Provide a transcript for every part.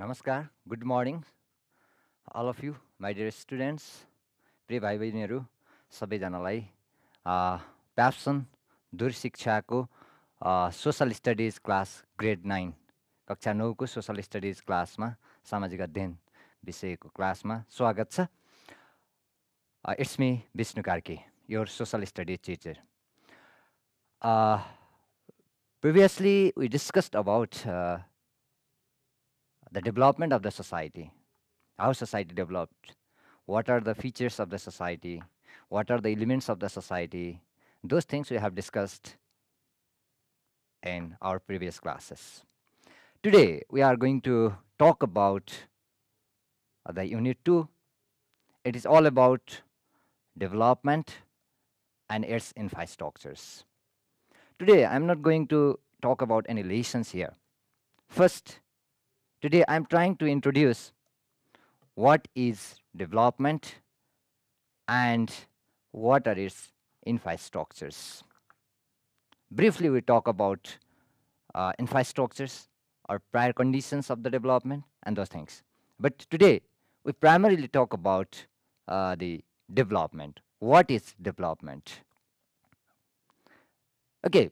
नमस्कार good morning all of you my dear students प्रिय भाइ बहिनीहरू सबैजनालाई प्याप्सन दूर शिक्षाको social studies class grade nine कक्षा नौको सोसल स्टडिज क्लासमा सामाजिक अध्ययन विषयको क्लासमा स्वागत छ it's me Bishnu Karki your social studies teacher previously we discussed about the development of the society, how society developed, what are the features of the society, what are the elements of the society, those things we have discussed in our previous classes. Today, we are going to talk about the Unit 2. It is all about development and its infrastructures. Today, I'm not going to talk about any lessons here. First, Today I'm trying to introduce what is development and what are its infrastructures. Briefly, we talk about uh, infrastructures or prior conditions of the development and those things. But today, we primarily talk about uh, the development. What is development? Okay,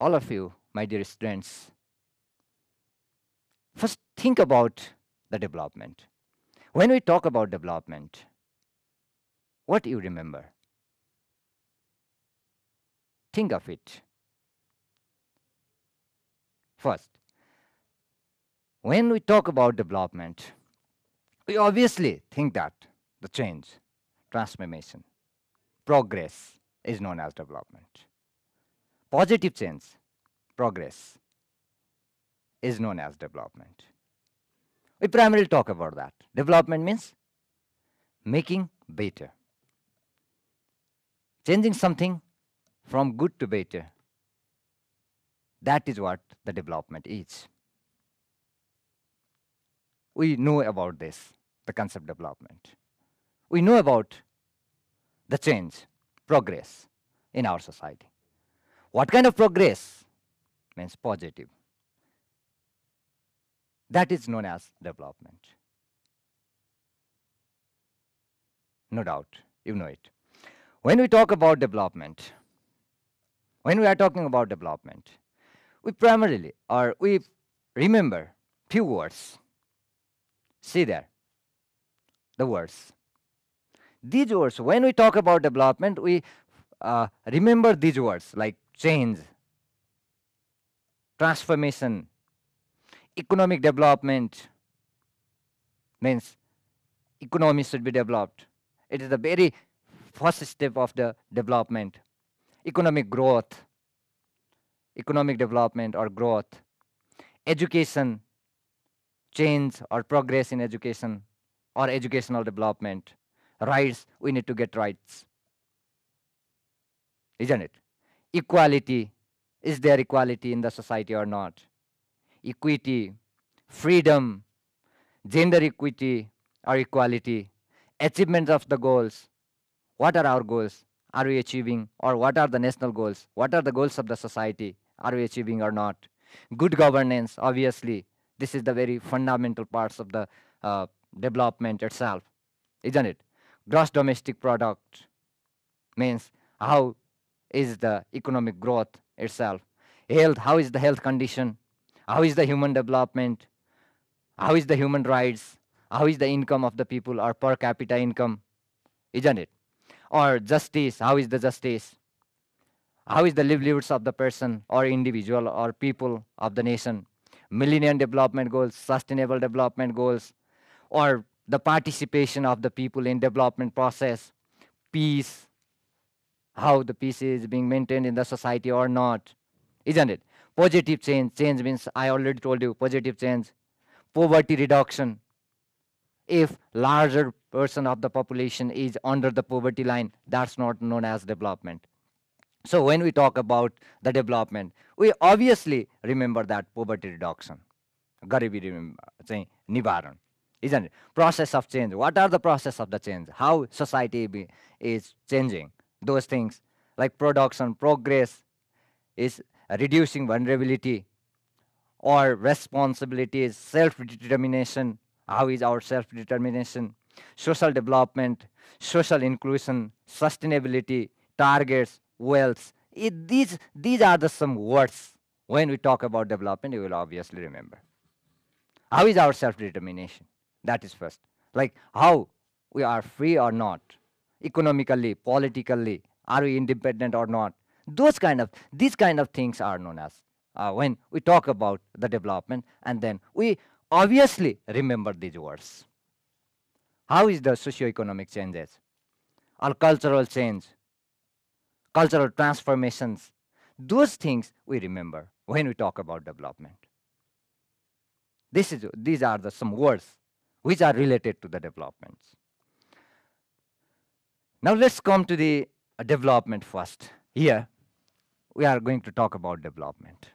all of you, my dear students, First, think about the development. When we talk about development, what you remember? Think of it. First, when we talk about development, we obviously think that the change, transformation, progress is known as development. Positive change, progress is known as development. We primarily talk about that. Development means making better. Changing something from good to better. That is what the development is. We know about this, the concept development. We know about the change, progress in our society. What kind of progress means positive? That is known as development. No doubt, you know it. When we talk about development, when we are talking about development, we primarily or we remember few words. See there, the words. These words, when we talk about development, we uh, remember these words like change, transformation, economic development means economy should be developed. It is the very first step of the development. Economic growth, economic development or growth, education, change or progress in education or educational development, rights, we need to get rights. Isn't it? Equality, is there equality in the society or not? equity, freedom, gender equity or equality, achievement of the goals. What are our goals? Are we achieving or what are the national goals? What are the goals of the society? Are we achieving or not? Good governance, obviously. This is the very fundamental parts of the uh, development itself, isn't it? Gross domestic product means how is the economic growth itself. Health, how is the health condition How is the human development? How is the human rights? How is the income of the people or per capita income? Isn't it? Or justice, how is the justice? How is the livelihoods of the person or individual or people of the nation? Millennium development goals, sustainable development goals, or the participation of the people in development process, peace, how the peace is being maintained in the society or not, isn't it? Positive change. Change means, I already told you, positive change. Poverty reduction. If larger percent of the population is under the poverty line, that's not known as development. So when we talk about the development, we obviously remember that poverty reduction. गरिबी चाहिँ is is process of change. What are the process of the change? How society society is changing? Those things like production, progress is reducing vulnerability or responsibilities, self-determination, how is our self-determination, social development, social inclusion, sustainability, targets, wealth. It, these, these are the some words. When we talk about development, you will obviously remember. How is our self-determination? That is first. Like how we are free or not, economically, politically, are we independent or not, those kind of, these kind of things are known as uh, when we talk about the development and then we obviously remember these words. How is the socio-economic changes or cultural change, cultural transformations? Those things we remember when we talk about development. This is, these are the, some words which are related to the developments. Now let's come to the uh, development first. Here, we are going to talk about development.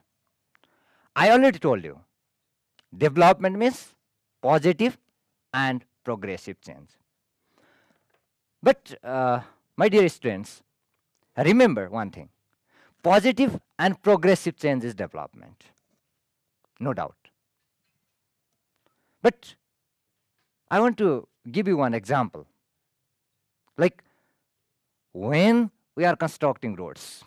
I already told you, development means positive and progressive change. But uh, my dear students, remember one thing, positive and progressive change is development, no doubt. But I want to give you one example. Like when we are constructing roads,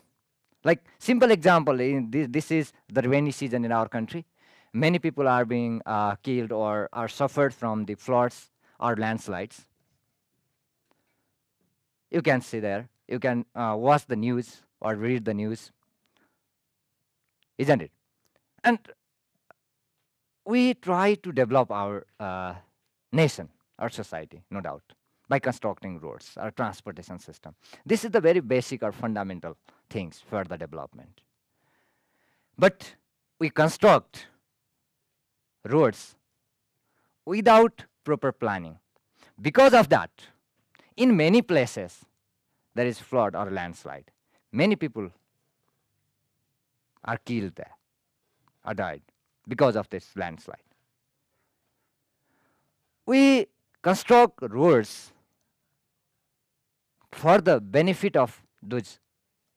like simple example, eh, this, this is the rainy season in our country. Many people are being uh, killed or are suffered from the floods or landslides. You can see there. You can uh, watch the news or read the news, isn't it? And we try to develop our uh, nation, our society, no doubt by constructing roads or transportation system. This is the very basic or fundamental things for the development. But we construct roads without proper planning. Because of that, in many places, there is flood or landslide. Many people are killed there or died because of this landslide. We construct roads for the benefit of those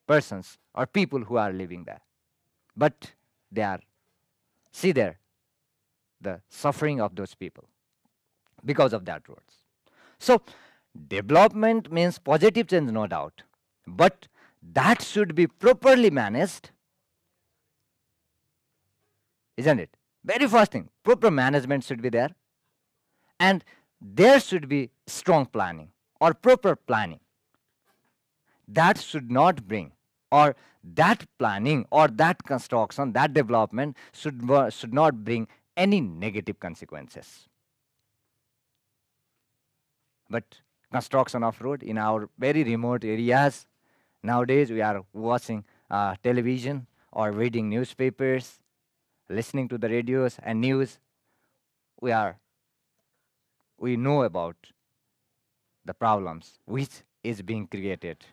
persons or people who are living there. But they are, see there, the suffering of those people because of that roads. So, development means positive change, no doubt, but that should be properly managed, isn't it? Very first thing, proper management should be there, and there should be strong planning or proper planning that should not bring or that planning or that construction, that development should, should not bring any negative consequences. But construction of road in our very remote areas, nowadays we are watching uh, television or reading newspapers, listening to the radios and news. We are, we know about the problems which is being created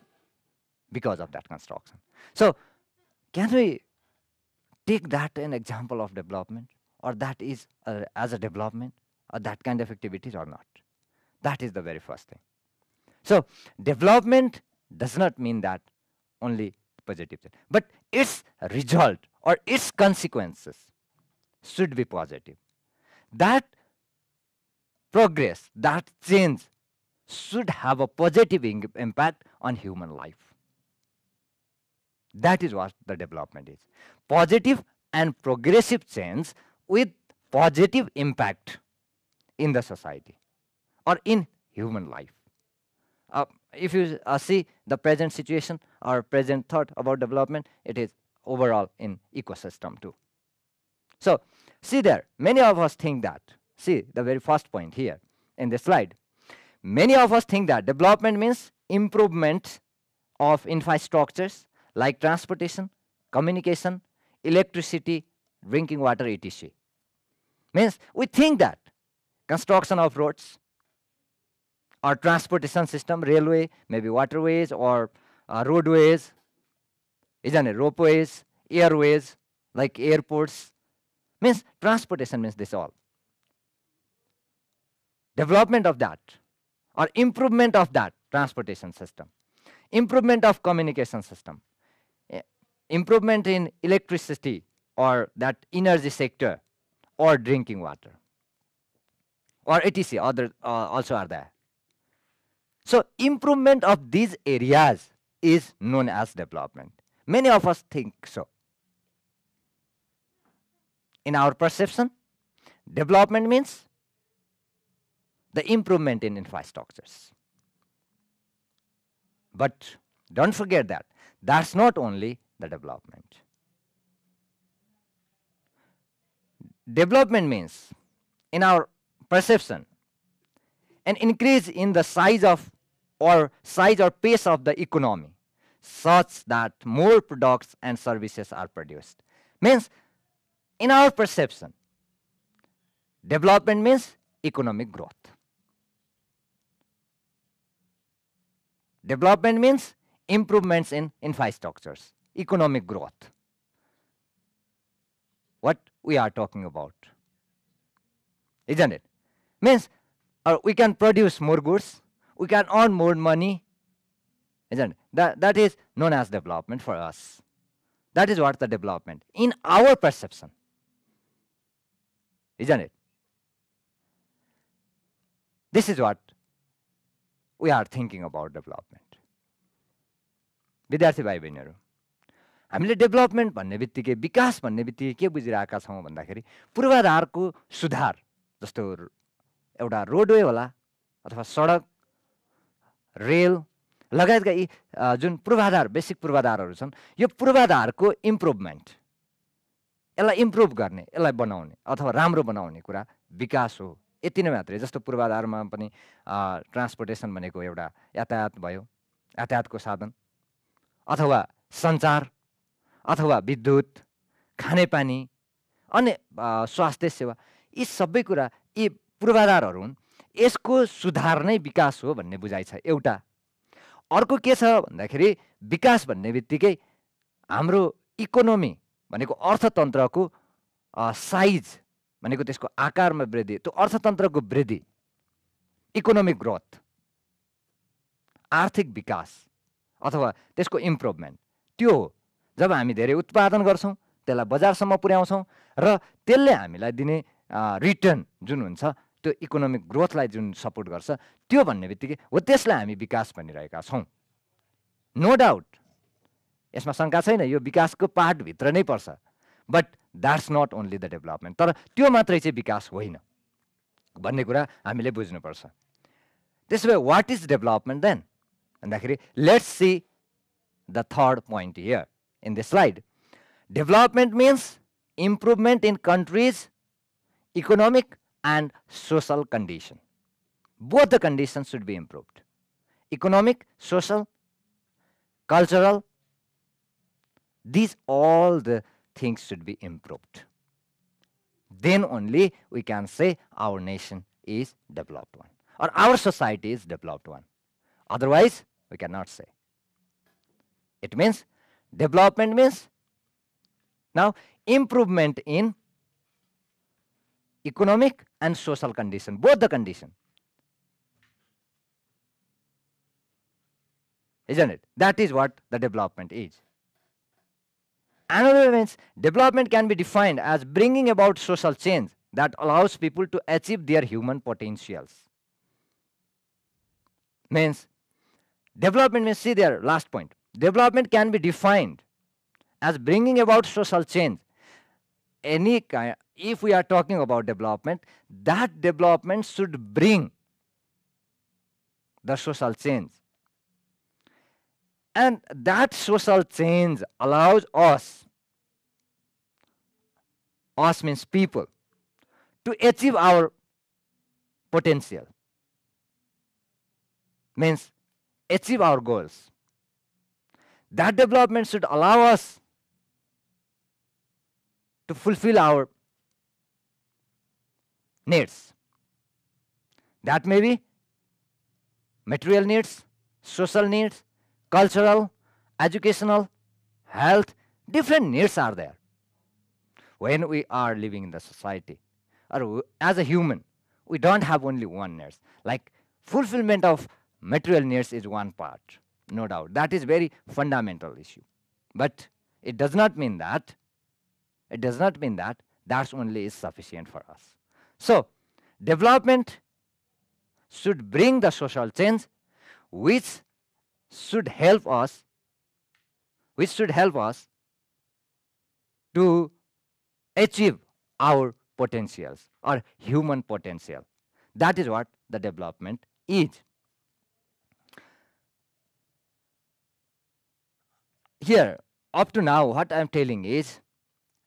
because of that construction. So can we take that an example of development or that is uh, as a development or that kind of activities or not? That is the very first thing. So development does not mean that only positive thing, but its result or its consequences should be positive. That progress, that change should have a positive impact on human life. That is what the development is. Positive and progressive change with positive impact in the society or in human life. Uh, if you uh, see the present situation or present thought about development, it is overall in ecosystem too. So see there, many of us think that, see the very first point here in this slide, many of us think that development means improvement of infrastructures, like transportation, communication, electricity, drinking water, etc. Means we think that construction of roads or transportation system, railway, maybe waterways or uh, roadways, isn't it? Ropeways, airways, like airports. Means transportation means this all. Development of that or improvement of that transportation system. Improvement of communication system improvement in electricity or that energy sector or drinking water or etc other uh, also are there so improvement of these areas is known as development many of us think so in our perception development means the improvement in infrastructures but don't forget that that's not only the development. Development means, in our perception, an increase in the size of or size or pace of the economy such that more products and services are produced. Means, in our perception, development means economic growth. Development means improvements in infrastructures economic growth. What we are talking about. Isn't it? Means uh, we can produce more goods, we can earn more money. Isn't it? That, that is known as development for us. That is what the development in our perception. Isn't it? This is what we are thinking about development. विद्यार्थी भाइ बहिनीहरू हामीले development भन्ने बित्तिकै विकास भन्ने बित्तिकै के बुझिरहेका छौँ भन्दाखेरि पूर्वाधारको सुधार जस्तो एउटा रोडवे होला अथवा सडक रेल लगायतका यी जुन पूर्वाधार बेसिक पूर्वाधारहरू छन् यो पूर्वाधारको इम्प्रुभमेन्ट यसलाई इम्प्रुभ गर्ने यसलाई बनाउने अथवा राम्रो बनाउने कुरा विकास हो यति नै मात्रै जस्तो पूर्वाधारमा पनि ट्रान्सपोर्टेसन भनेको एउटा यातायात भयो यातायातको साधन अथवा सञ्चार अथवा विद्युत खानेपानी अनि स्वास्थ्य सेवा यी सबै कुरा यी पूर्वाधारहरू हुन् यसको सुधार नै विकास हो भन्ने बुझाइ छ एउटा अर्को के छ भन्दाखेरि विकास भन्ने बित्तिकै हाम्रो इकोनोमी भनेको अर्थतन्त्रको साइज भनेको त्यसको आकारमा वृद्धि त्यो अर्थतन्त्रको वृद्धि इकोनोमिक ग्रोथ आर्थिक विकास अथवा त्यसको इम्प्रुभमेन्ट त्यो हो जब हामी धेरै उत्पादन गर्छौँ त्यसलाई बजारसम्म पुर्याउँछौँ र त्यसले हामीलाई दिने रिटर्न जुन हुन्छ त्यो इकोनोमिक ग्रोथलाई जुन सपोर्ट गर्छ त्यो भन्ने बित्तिकै हो त्यसलाई हामी विकास भनिरहेका छौँ नो डाउट यसमा शङ्का छैन यो विकासको पार्टभित्र नै पर्छ but that's not only the development तर त्यो मात्रै चाहिँ विकास होइन भन्ने कुरा हामीले बुझ्नुपर्छ त्यसो भए वाट इज डेभलपमेन्ट देन भन्दाखेरि let's see the third point here in this slide. Development means improvement in countries' economic and social condition. Both the conditions should be improved. Economic, social, cultural, these all the things should be improved. Then only we can say our nation is developed one or our society is developed one. Otherwise, we cannot say. It means Development means now improvement in economic and social condition, both the condition. Isn't it? That is what the development is. Another means development can be defined as bringing about social change that allows people to achieve their human potentials. Means, development means, see their last point. Development can be defined as bringing about social change. Any kind, if we are talking about development, that development should bring the social change. And that social change allows us, us means people, to achieve our potential. Means achieve our goals. That development should allow us to fulfill our needs. That may be material needs, social needs, cultural, educational, health, different needs are there. When we are living in the society, or as a human, we don't have only one needs. Like fulfillment of material needs is one part no doubt. That is very fundamental issue. But it does not mean that, it does not mean that that's only is sufficient for us. So, development should bring the social change which should help us, which should help us to achieve our potentials or human potential. That is what the development is. here up to now what i'm telling is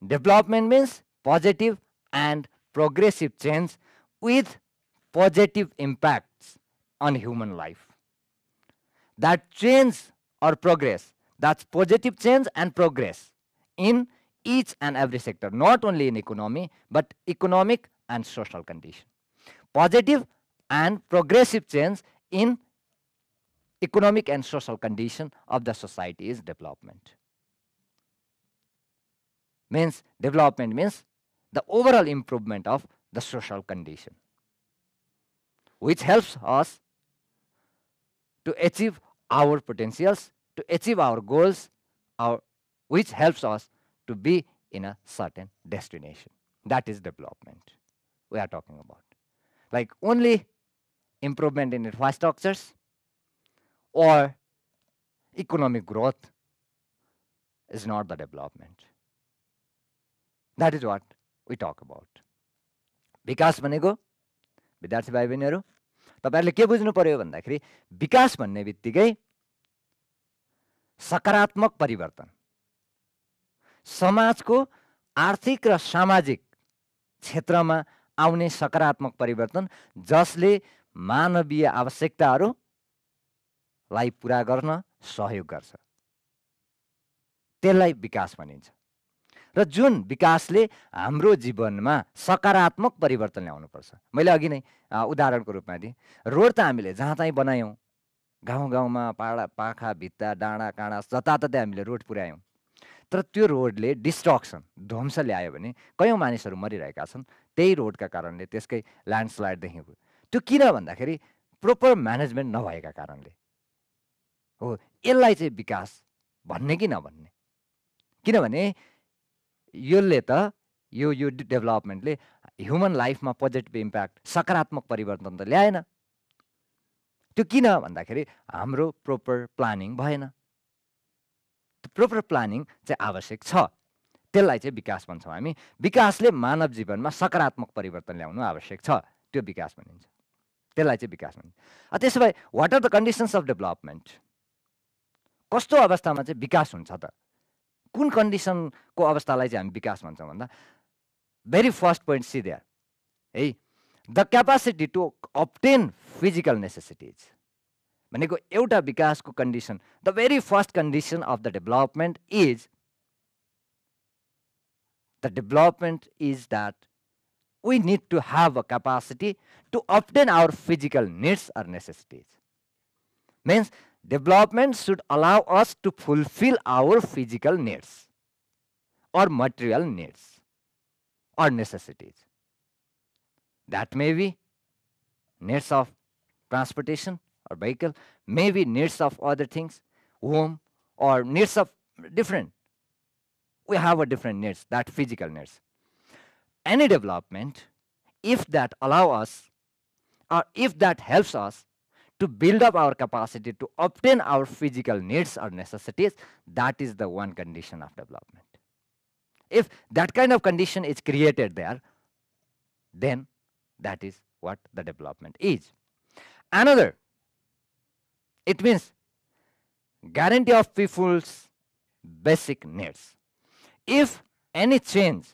development means positive and progressive change with positive impacts on human life that change or progress that's positive change and progress in each and every sector not only in economy but economic and social condition positive and progressive change in economic and social condition of the society is development. Means development means the overall improvement of the social condition, which helps us to achieve our potentials, to achieve our goals, our, which helps us to be in a certain destination. That is development we are talking about. Like only improvement in infrastructures, or economic growth is not the development. That is what we talk about. विकास भनेको विद्यार्थी भाइ बहिनीहरू तपाईँहरूले के बुझ्नु पर्यो भन्दाखेरि विकास भन्ने बित्तिकै सकारात्मक परिवर्तन समाजको आर्थिक र सामाजिक क्षेत्रमा आउने सकारात्मक परिवर्तन जसले मानवीय आवश्यकताहरू लाई पुरा गर्न सहयोग गर्छ त्यसलाई विकास भनिन्छ र जुन विकासले हाम्रो जीवनमा सकारात्मक परिवर्तन ल्याउनुपर्छ मैले अघि नै उदाहरणको रूपमा दिएँ रोड त हामीले जहाँ तहीँ बनायौँ गाउँ गाउँमा पाडा पाखा भित्ता डाँडा काँडा जताततै हामीले रोड पुर्यायौँ तर त्यो रोडले डिस्ट्रक्सन ध्वंस ल्यायो भने कयौँ मानिसहरू मरिरहेका छन् त्यही रोडका कारणले त्यसकै ल्यान्डस्लाइड ल्यान्डस्लाइडदेखि त्यो किन भन्दाखेरि प्रोपर म्यानेजमेन्ट नभएका कारणले हो यसलाई चाहिँ विकास भन्ने कि नभन्ने किनभने यसले त यो यो डेभलपमेन्टले ह्युमन लाइफमा पोजिटिभ इम्प्याक्ट सकारात्मक परिवर्तन त ल्याएन त्यो किन भन्दाखेरि हाम्रो प्रोपर प्लानिङ भएन प्रोपर प्लानिङ चाहिँ आवश्यक छ त्यसलाई चाहिँ विकास भन्छौँ हामी विकासले मानव जीवनमा सकारात्मक परिवर्तन ल्याउनु आवश्यक छ त्यो विकास भनिन्छ त्यसलाई चाहिँ विकास भनिन्छ त्यसो भए what are the conditions of development कस्तो अवस्थामा चाहिँ विकास हुन्छ त कुन कन्डिसनको अवस्थालाई चाहिँ हामी विकास भन्छौँ भन्दा very first point see there है the capacity to obtain physical necessities भनेको एउटा विकासको condition the very first condition of the development is the development is that we need to have a capacity to obtain our physical needs or necessities means Development should allow us to fulfill our physical needs or material needs or necessities. That may be needs of transportation or vehicle, maybe needs of other things, home or needs of different. We have a different needs, that physical needs. Any development, if that allow us or if that helps us to build up our capacity to obtain our physical needs or necessities, that is the one condition of development. If that kind of condition is created there, then that is what the development is. Another, it means guarantee of people's basic needs. If any change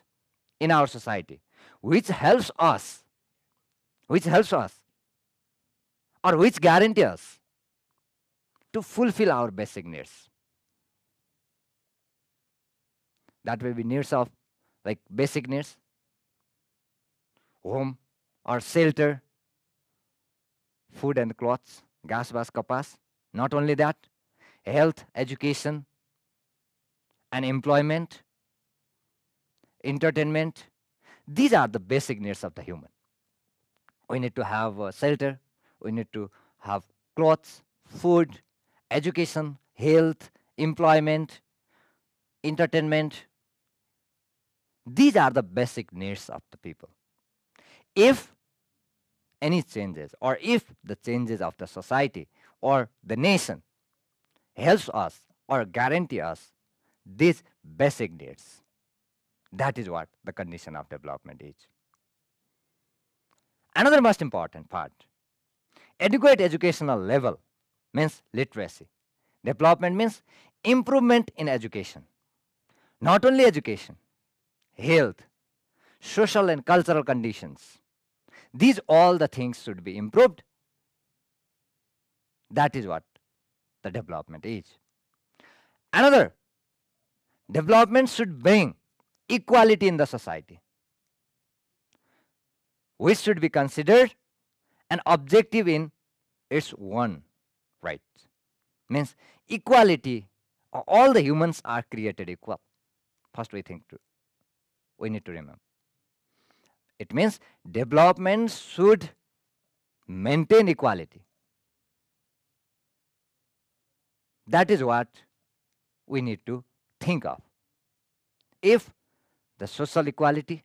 in our society which helps us, which helps us or which guarantee us to fulfill our basic needs. That will be needs of like basic needs, home or shelter, food and clothes, gas, bas, kapas. Not only that, health, education, and employment, entertainment. These are the basic needs of the human. We need to have a shelter, we need to have clothes, food, education, health, employment, entertainment. These are the basic needs of the people. If any changes, or if the changes of the society or the nation helps us or guarantee us these basic needs, that is what the condition of development is. Another most important part adequate educational level means literacy. Development means improvement in education. Not only education, health, social and cultural conditions. These all the things should be improved. That is what the development is. Another, development should bring equality in the society. We should be considered and objective in its one right. Means equality, all the humans are created equal. First we think, to, we need to remember. It means development should maintain equality. That is what we need to think of. If the social equality,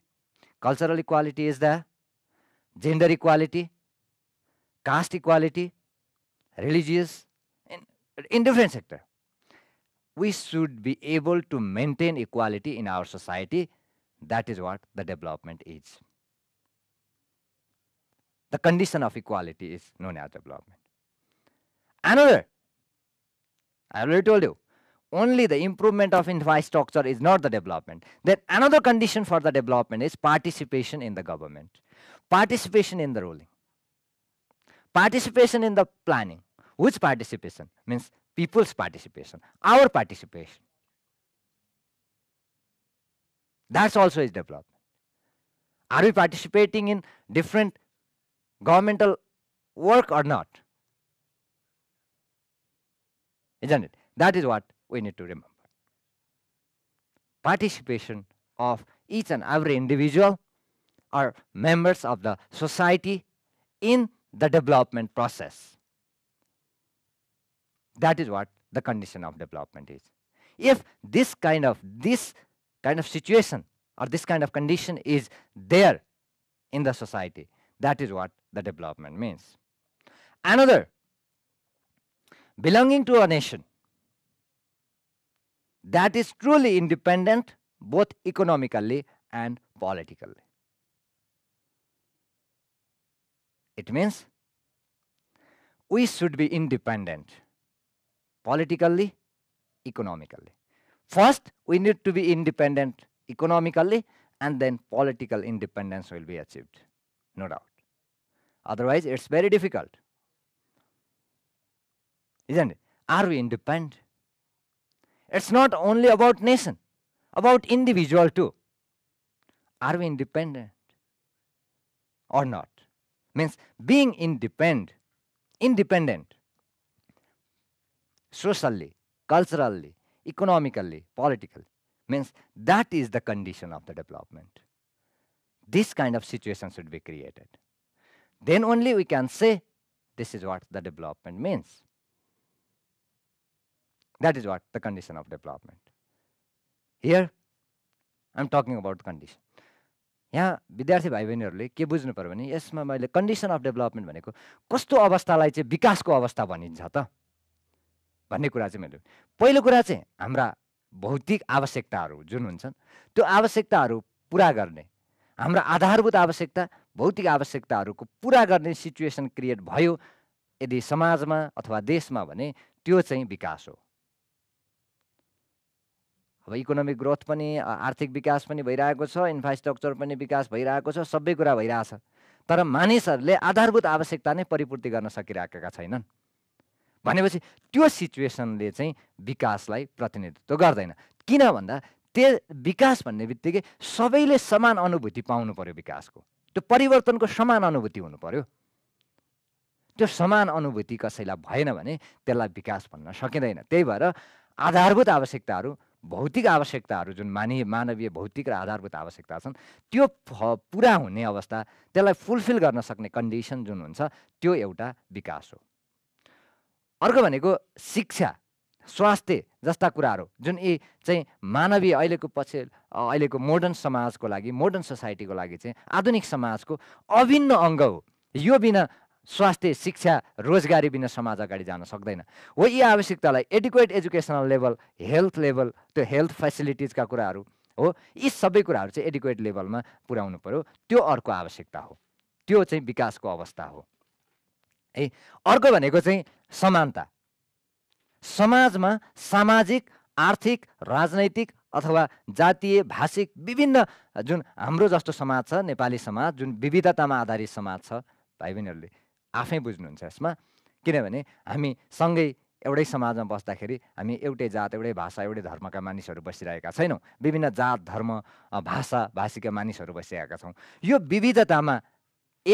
cultural equality is there, gender equality, caste equality, religious, in, in different sector. We should be able to maintain equality in our society. That is what the development is. The condition of equality is known as development. Another, I already told you, only the improvement of infrastructure is not the development. Then another condition for the development is participation in the government, participation in the ruling participation in the planning. Which participation? Means people's participation, our participation. That's also is development. Are we participating in different governmental work or not? Isn't it? That is what we need to remember. Participation of each and every individual or members of the society in the development process. That is what the condition of development is. If this kind of this kind of situation or this kind of condition is there in the society, that is what the development means. Another, belonging to a nation that is truly independent both economically and politically. It means we should be independent politically, economically. First, we need to be independent economically and then political independence will be achieved, no doubt. Otherwise, it's very difficult. Isn't it? Are we independent? It's not only about nation, about individual too. Are we independent or not? means being independent, independent socially, culturally, economically, politically, means that is the condition of the development. This kind of situation should be created. Then only we can say this is what the development means. That is what the condition of development. Here, I'm talking about the condition. यहाँ विद्यार्थी भाइ बहिनीहरूले के बुझ्नु पऱ्यो भने यसमा मैले कन्डिसन अफ डेभलपमेन्ट भनेको कस्तो अवस्थालाई चाहिँ विकासको अवस्था भनिन्छ त भन्ने कुरा चाहिँ मैले पहिलो कुरा चाहिँ हाम्रा भौतिक आवश्यकताहरू जुन हुन्छन् त्यो आवश्यकताहरू पुरा गर्ने हाम्रा आधारभूत आवश्यकता भौतिक आवश्यकताहरूको पुरा गर्ने सिचुएसन क्रिएट भयो यदि समाजमा अथवा देशमा भने त्यो चाहिँ विकास हो अब इकोनोमिक ग्रोथ पनि आर्थिक विकास पनि भइरहेको छ इन्फ्रास्ट्रक्चर पनि विकास भइरहेको छ सबै कुरा भइरहेछ तर मानिसहरूले आधारभूत आवश्यकता नै परिपूर्ति गर्न सकिराखेका छैनन् भनेपछि त्यो सिचुएसनले चाहिँ विकासलाई प्रतिनिधित्व गर्दैन किन भन्दा त्यो विकास भन्ने बित्तिकै सबैले समान अनुभूति पाउनु पऱ्यो विकासको त्यो परिवर्तनको समान अनुभूति हुनु पऱ्यो त्यो समान अनुभूति कसैलाई भएन भने त्यसलाई विकास भन्न सकिँदैन त्यही भएर आधारभूत आवश्यकताहरू भौतिक आवश्यकताहरू जुन मानि मानवीय भौतिक र आधारभूत आवश्यकता छन् त्यो पुरा हुने अवस्था त्यसलाई फुलफिल गर्न सक्ने कन्डिसन जुन हुन्छ त्यो एउटा विकास हो अर्को भनेको शिक्षा स्वास्थ्य जस्ता कुराहरू जुन यी चाहिँ मानवीय अहिलेको पछि अहिलेको मोडर्न समाजको लागि मोडर्न सोसाइटीको लागि चाहिँ आधुनिक समाजको अभिन्न अङ्ग हो यो बिना स्वास्थ्य शिक्षा रोजगारी बिना समाज अगाडि जान सक्दैन हो यी आवश्यकतालाई adequate educational level health level त्यो हेल्थ फेसिलिटिजका कुराहरू हो यी सबै कुराहरू चाहिँ एडिक्वेट लेभलमा पुर्याउनु पऱ्यो त्यो अर्को आवश्यकता हो त्यो चाहिँ विकासको अवस्था हो है अर्को भनेको चाहिँ समानता समाजमा सामाजिक आर्थिक राजनैतिक अथवा जातीय भाषिक विभिन्न जुन हाम्रो जस्तो समाज छ नेपाली समाज जुन विविधतामा आधारित समाज छ भाइ बहिनीहरूले आफै बुझ्नुहुन्छ यसमा किनभने हामी सँगै एउटै समाजमा बस्दाखेरि हामी एउटै जात एउटै भाषा एउटै धर्मका मानिसहरू बसिरहेका छैनौँ विभिन्न जात धर्म भाषा भाषीका मानिसहरू बसिरहेका छौँ यो विविधतामा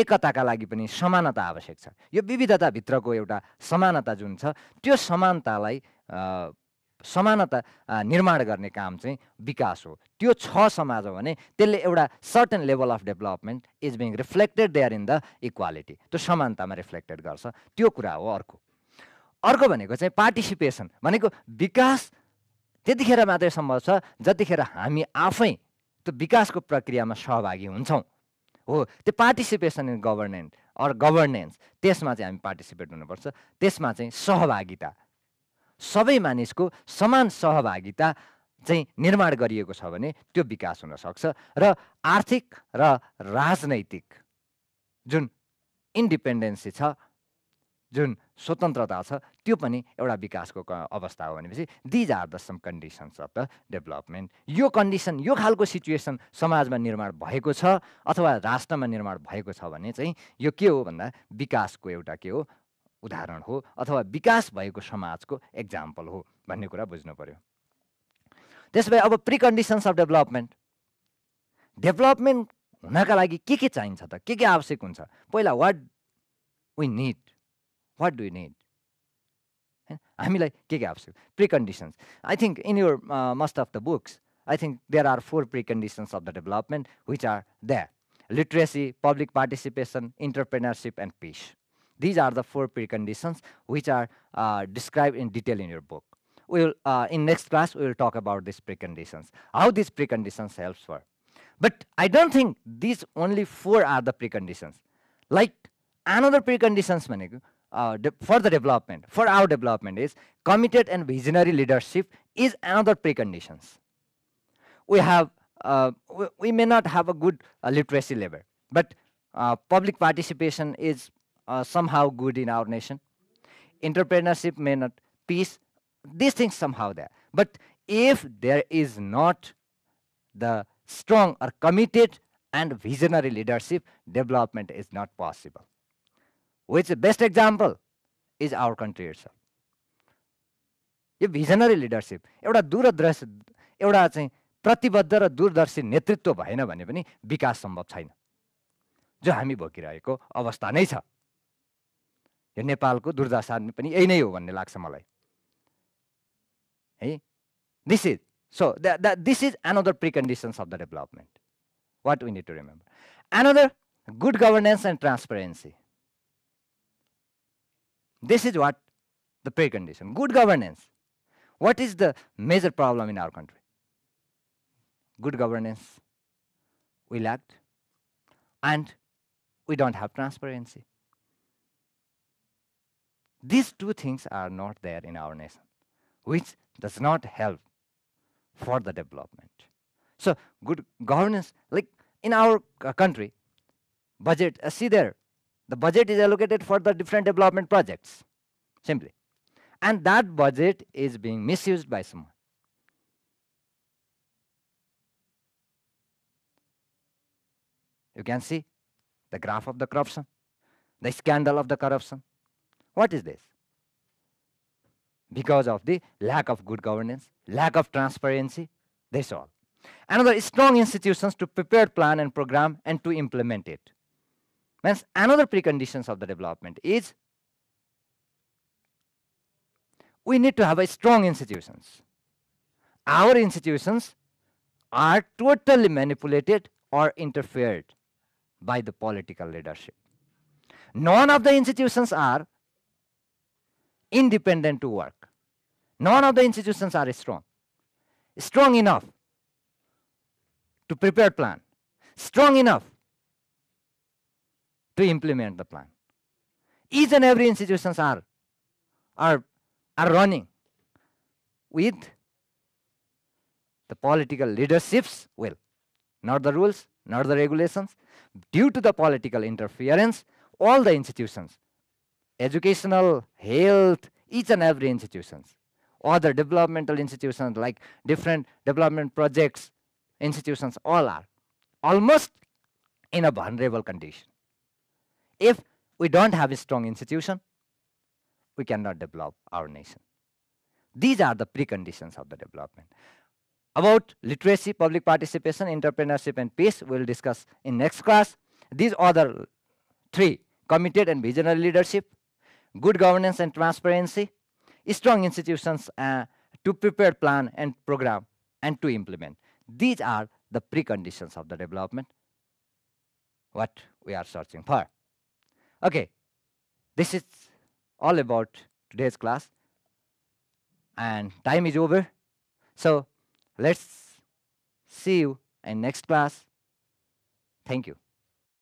एकताका लागि पनि समानता आवश्यक छ यो विविधताभित्रको एउटा समानता जुन छ त्यो समानतालाई समानता निर्माण गर्ने काम चाहिँ विकास हो त्यो छ समाज हो भने त्यसले एउटा certain level of development is being reflected there in the equality त्यो समानतामा रिफ्लेक्टेड गर्छ त्यो कुरा हो अर्को अर्को भनेको चाहिँ पार्टिसिपेसन भनेको विकास त्यतिखेर मात्रै सम्भव छ जतिखेर हामी आफै त्यो विकासको प्रक्रियामा सहभागी हुन्छौँ हो त्यो पार्टिसिपेसन इन गभर्नेन्ट अर गभर्नेन्स त्यसमा चाहिँ हामी पार्टिसिपेट हुनुपर्छ त्यसमा चाहिँ सहभागिता सबै मानिसको समान सहभागिता चाहिँ निर्माण गरिएको छ भने त्यो विकास हुनसक्छ र आर्थिक र राजनैतिक जुन इन्डिपेन्डेन्सी छ जुन स्वतन्त्रता छ त्यो पनि एउटा विकासको अवस्था हो भनेपछि these are the some conditions of the development यो कन्डिसन यो खालको सिचुएसन समाजमा निर्माण भएको छ अथवा राष्ट्रमा निर्माण भएको छ भने चाहिँ यो के हो भन्दा विकासको एउटा के हो उदाहरण हो अथवा विकास भएको समाजको एक्जाम्पल हो भन्ने कुरा बुझ्नु पऱ्यो त्यसो भए अब प्रिकन्डिसन्स अफ डेभलपमेन्ट डेभलपमेन्ट हुनका लागि के के चाहिन्छ त के के आवश्यक हुन्छ पहिला what we need what do need होइन हामीलाई के के आवश्यक preconditions I think in your most of the books I think there are four preconditions of the development which are the literacy public participation entrepreneurship and peace These are the four preconditions which are uh, described in detail in your book. We'll, uh, in next class, we will talk about these preconditions, how these preconditions helps for. But I don't think these only four are the preconditions. Like another preconditions uh, for the development, for our development is committed and visionary leadership is another preconditions. We have, uh, we, we, may not have a good uh, literacy level, but uh, public participation is somehow good in our nation. Entrepreneurship may not, peace, these things somehow there. But if there is not the strong or committed and visionary leadership, development is not possible. Which the best example is our country itself. यो visionary leadership एउटा दूरदर्श एउटा चाहिँ प्रतिबद्ध र दूरदर्शी नेतृत्व भएन भने पनि विकास सम्भव छैन जो हामी भोगिरहेको अवस्था नै छ यो नेपालको दुर्दशान पनि यही नै हो भन्ने लाग्छ मलाई है this is so that, that this is another preconditions of the development. What we need to remember. Another, good governance and transparency. This is what the precondition. Good governance. What is the major problem in our country? Good governance. We lack, And we don't have transparency. These two things are not there in our nation, which does not help for the development. So good governance, like in our country, budget, uh, see there, the budget is allocated for the different development projects, simply. And that budget is being misused by someone. You can see the graph of the corruption, the scandal of the corruption. What is this? Because of the lack of good governance, lack of transparency, that's all. Another, strong institutions to prepare plan and program and to implement it. That's another preconditions of the development is we need to have a strong institutions. Our institutions are totally manipulated or interfered by the political leadership. None of the institutions are independent to work. None of the institutions are strong. Strong enough to prepare plan. Strong enough to implement the plan. Each and every institutions are, are, are running with the political leadership's will, not the rules, not the regulations. Due to the political interference, all the institutions educational, health, each and every institutions. Other developmental institutions like different development projects, institutions, all are almost in a vulnerable condition. If we don't have a strong institution, we cannot develop our nation. These are the preconditions of the development. About literacy, public participation, entrepreneurship, and peace, we'll discuss in next class. These other three, committed and visionary leadership, good governance and transparency, strong institutions uh, to prepare, plan, and program, and to implement. These are the preconditions of the development, what we are searching for. Okay, this is all about today's class, and time is over. So let's see you in next class. Thank you.